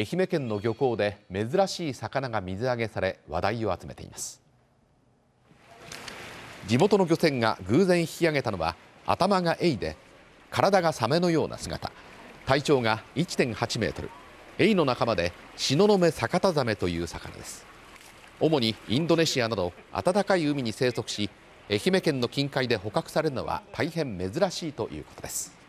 愛媛県の漁港で珍しい魚が水揚げされ話題を集めています地元の漁船が偶然引き上げたのは頭がエイで体がサメのような姿体長が1.8メートルエイの仲間でシノノメサカタザメという魚です主にインドネシアなど暖かい海に生息し愛媛県の近海で捕獲されるのは大変珍しいということです